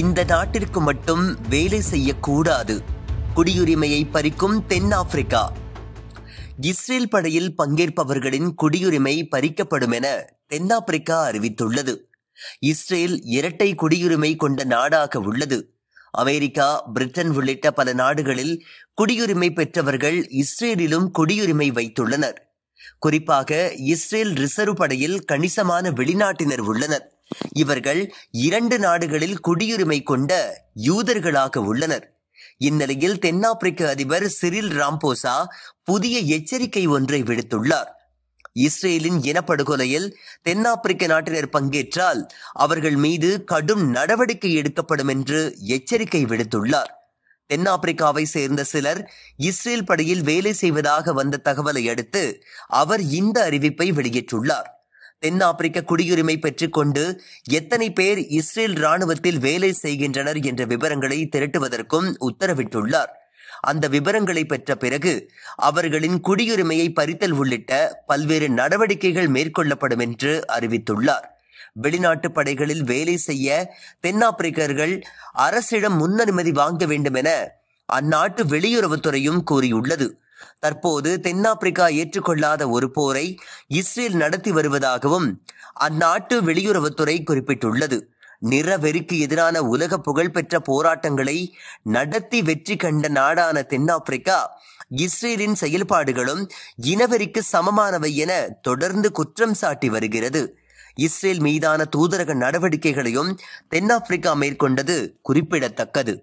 இந்த நாட்டிற்கு மட்டும் வேலை செய்யக்கூடாது குடியுரிமையை பறிக்கும் தென்னாப்பிரிக்கா இஸ்ரேல் படையில் பங்கேற்பவர்களின் குடியுரிமை பறிக்கப்படும் என தென்னாப்பிரிக்கா அறிவித்துள்ளது இஸ்ரேல் இரட்டை குடியுரிமை கொண்ட நாடாக உள்ளது அமெரிக்கா பிரிட்டன் உள்ளிட்ட பல நாடுகளில் குடியுரிமை பெற்றவர்கள் இஸ்ரேலிலும் குடியுரிமை வைத்துள்ளனர் குறிப்பாக இஸ்ரேல் ரிசர்வ் படையில் கணிசமான வெளிநாட்டினர் உள்ளனர் இவர்கள் இரண்டு நாடுகளில் குடியுரிமை கொண்ட யூதர்களாக உள்ளனர் இந்நிலையில் தென்னாப்பிரிக்க அதிபர் சிரில் ராம்போசா புதிய எச்சரிக்கை ஒன்றை விடுத்துள்ளார் இஸ்ரேலின் இனப்படுகொலையில் தென்னாப்பிரிக்க நாட்டினர் பங்கேற்றால் அவர்கள் மீது கடும் நடவடிக்கை எடுக்கப்படும் என்று எச்சரிக்கை விடுத்துள்ளார் தென்னாப்பிரிக்காவை சேர்ந்த சிலர் இஸ்ரேல் படையில் வேலை செய்வதாக வந்த தகவலை அடுத்து அவர் இந்த அறிவிப்பை வெளியிட்டுள்ளார் தென்னாப்பிரிக்க குடியுரிமை பெற்றுக்கொண்டு எத்தனை பேர் இஸ்ரேல் ராணுவத்தில் வேலை செய்கின்றனர் என்ற விவரங்களை திரட்டுவதற்கும் உத்தரவிட்டுள்ளார் அந்த விவரங்களை பெற்ற பிறகு அவர்களின் குடியுரிமையை பறித்தல் உள்ளிட்ட பல்வேறு நடவடிக்கைகள் மேற்கொள்ளப்படும் என்று அறிவித்துள்ளார் வெளிநாட்டு படைகளில் வேலை செய்ய தென்னாப்பிரிக்கர்கள் அரசிடம் முன்னனுமதி வாங்க வேண்டும் என அந்நாட்டு வெளியுறவுத்துறையும் கூறியுள்ளது தற்போது தென்னாப்பிரிக்கா ஏற்றுக்கொள்ளாத ஒரு போரை இஸ்ரேல் நடத்தி வருவதாகவும் அந்நாட்டு வெளியுறவுத்துறை குறிப்பிட்டுள்ளது நிறவெறிக்கு எதிரான உலக புகழ்பெற்ற போராட்டங்களை நடத்தி வெற்றி கண்ட நாடான தென்னாப்பிரிக்கா இஸ்ரேலின் செயல்பாடுகளும் இனவெறிக்கு சமமானவை என தொடர்ந்து குற்றம் சாட்டி வருகிறது இஸ்ரேல் மீதான தூதரக நடவடிக்கைகளையும் தென்னாப்பிரிக்கா மேற்கொண்டது குறிப்பிடத்தக்கது